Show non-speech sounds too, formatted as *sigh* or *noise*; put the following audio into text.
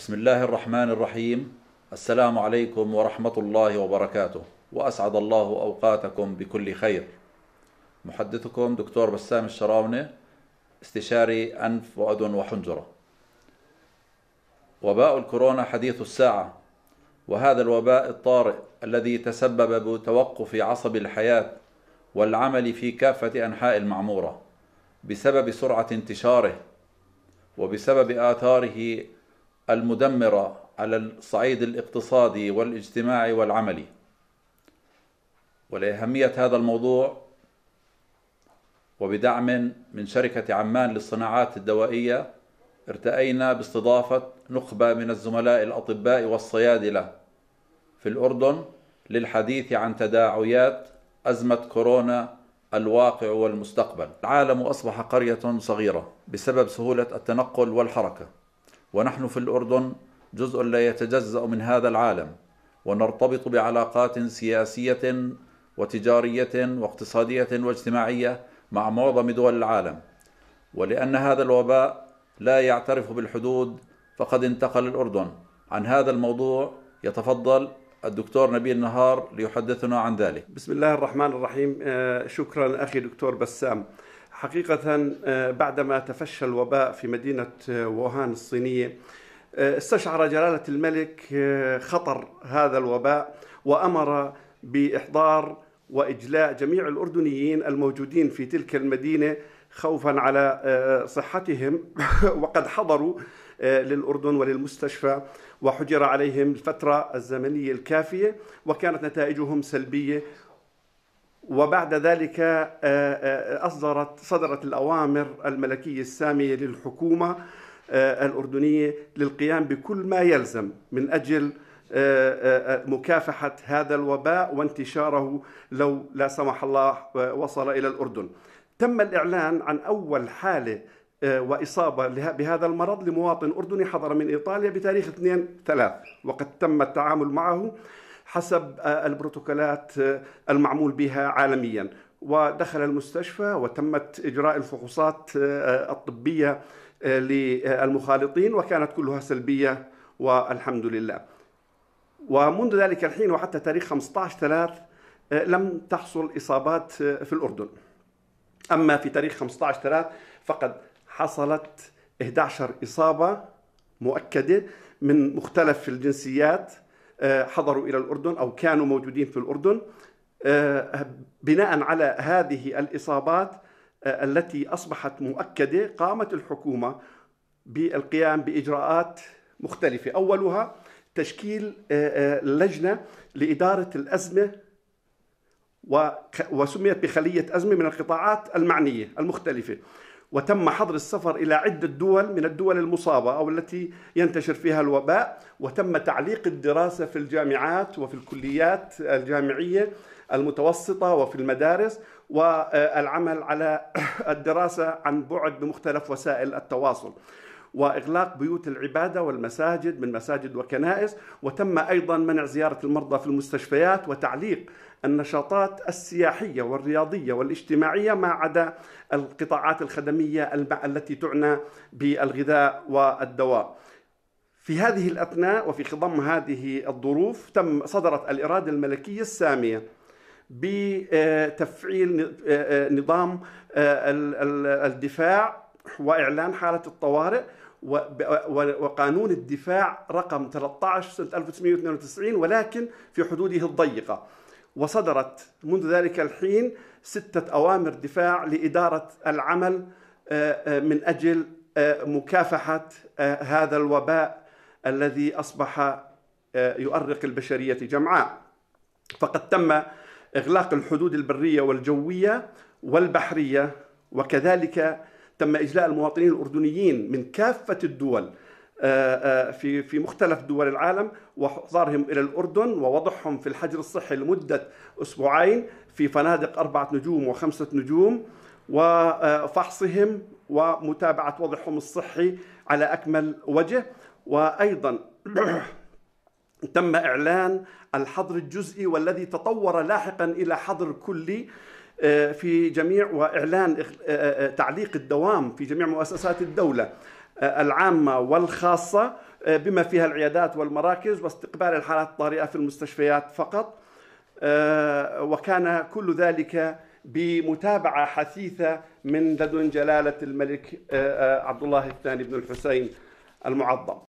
بسم الله الرحمن الرحيم السلام عليكم ورحمة الله وبركاته وأسعد الله أوقاتكم بكل خير محدثكم دكتور بسام الشراونة استشاري أنف وأذن وحنجرة وباء الكورونا حديث الساعة وهذا الوباء الطارئ الذي تسبب بتوقف عصب الحياة والعمل في كافة أنحاء المعمورة بسبب سرعة انتشاره وبسبب آثاره المدمرة على الصعيد الاقتصادي والاجتماعي والعملي ولأهمية هذا الموضوع وبدعم من شركة عمان للصناعات الدوائية ارتأينا باستضافة نخبة من الزملاء الأطباء والصيادلة في الأردن للحديث عن تداعيات أزمة كورونا الواقع والمستقبل العالم أصبح قرية صغيرة بسبب سهولة التنقل والحركة ونحن في الأردن جزء لا يتجزأ من هذا العالم ونرتبط بعلاقات سياسية وتجارية واقتصادية واجتماعية مع معظم دول العالم ولأن هذا الوباء لا يعترف بالحدود فقد انتقل الأردن عن هذا الموضوع يتفضل الدكتور نبيل نهار ليحدثنا عن ذلك بسم الله الرحمن الرحيم آه، شكرا أخي دكتور بسام حقيقة آه، بعدما تفشى الوباء في مدينة آه، ووهان الصينية آه، استشعر جلالة الملك خطر هذا الوباء وأمر بإحضار وإجلاء جميع الأردنيين الموجودين في تلك المدينة خوفا على صحتهم *laughs* وقد حضروا للأردن وللمستشفى وحجر عليهم الفترة الزمنية الكافية وكانت نتائجهم سلبية وبعد ذلك آه، آه، أصدرت صدرت الأوامر الملكية السامية للحكومة آه، الأردنية للقيام بكل ما يلزم من أجل مكافحة هذا الوباء وانتشاره لو لا سمح الله وصل إلى الأردن تم الإعلان عن أول حالة وإصابة بهذا المرض لمواطن أردني حضر من إيطاليا بتاريخ 2 3 وقد تم التعامل معه حسب آه، البروتوكولات آه، المعمول بها عالميا ودخل المستشفى وتمت اجراء الفحوصات آه، الطبيه للمخالطين وكانت كلها سلبيه والحمد لله. ومنذ ذلك الحين وحتى تاريخ 15 3 لم تحصل اصابات في الاردن. اما في تاريخ 15 3 فقد حصلت 11 اصابه مؤكده من مختلف الجنسيات آه، حضروا الى الاردن او كانوا موجودين في الاردن آه، بناء على هذه الاصابات آه، التي اصبحت مؤكده قامت الحكومه بالقيام باجراءات مختلفه اولها تشكيل لجنه لاداره الازمه وسميت بخليه ازمه من القطاعات المعنيه المختلفه وتم حظر السفر إلى عدة دول من الدول المصابة أو التي ينتشر فيها الوباء وتم تعليق الدراسة في الجامعات وفي الكليات الجامعية المتوسطة وفي المدارس والعمل على *coughs* الدراسة عن بعد بمختلف وسائل التواصل واغلاق بيوت العباده والمساجد من مساجد وكنائس وتم ايضا منع زياره المرضى في المستشفيات وتعليق النشاطات السياحيه والرياضيه والاجتماعيه ما عدا القطاعات الخدميه التي تعنى بالغذاء والدواء. في هذه الاثناء وفي خضم هذه الظروف تم صدرت الاراده الملكيه الساميه بتفعيل نظام الدفاع وإعلان حالة الطوارئ وقانون الدفاع رقم 13 سنة 1992 ولكن في حدوده الضيقة وصدرت منذ ذلك الحين ستة أوامر دفاع لإدارة العمل آه، آه، من أجل آه، مكافحة هذا الوباء الذي أصبح يؤرق البشرية جمعاء فقد تم إغلاق الحدود البرية والجوية والبحرية وكذلك تم اجلاء المواطنين الاردنيين من كافه الدول آه، آه، في في مختلف دول العالم واحضارهم الى الاردن ووضعهم في الحجر الصحي لمده اسبوعين في فنادق اربعه نجوم وخمسه نجوم وفحصهم آه، ومتابعه وضعهم الصحي على اكمل وجه وايضا *clears throat* تم اعلان الحظر الجزئي والذي تطور لاحقا الى حظر كلي آه، في جميع واعلان آه، آه، تعليق الدوام في جميع مؤسسات الدوله العامه والخاصه بما فيها العيادات والمراكز واستقبال الحالات الطارئه في المستشفيات فقط وكان كل ذلك بمتابعه حثيثه من لدن جلاله الملك عبد الله الثاني بن الحسين المعظم